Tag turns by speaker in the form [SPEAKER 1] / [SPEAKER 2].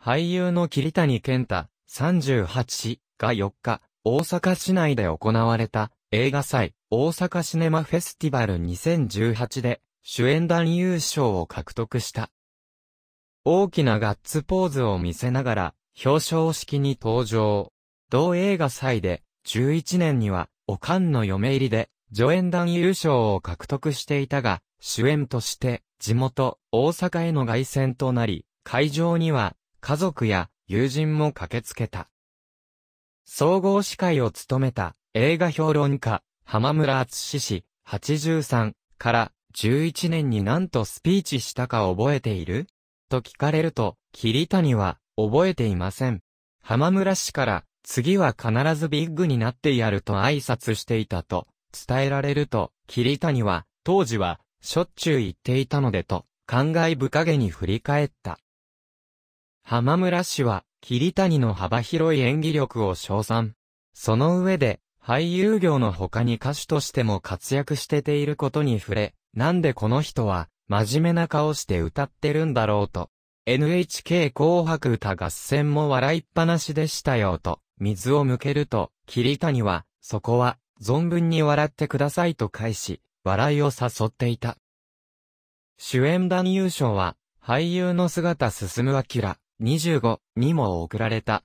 [SPEAKER 1] 俳優の桐谷健太、38が4日、大阪市内で行われた映画祭、大阪シネマフェスティバル2018で主演男優賞を獲得した。大きなガッツポーズを見せながら表彰式に登場。同映画祭で11年には、おかんの嫁入りで助演男優賞を獲得していたが、主演として地元大阪への凱旋となり、会場には家族や友人も駆けつけた。総合司会を務めた映画評論家、浜村厚氏83から11年になんとスピーチしたか覚えていると聞かれると、桐谷は覚えていません。浜村氏から次は必ずビッグになってやると挨拶していたと伝えられると、桐谷は当時はしょっちゅう言っていたのでと感慨深げに振り返った。浜村氏は、桐谷の幅広い演技力を称賛。その上で、俳優業の他に歌手としても活躍してていることに触れ、なんでこの人は、真面目な顔して歌ってるんだろうと。NHK 紅白歌合戦も笑いっぱなしでしたよと、水を向けると、桐谷は、そこは、存分に笑ってくださいと返し、笑いを誘っていた。主演男優賞は、俳優の姿進むら。25にも送られた。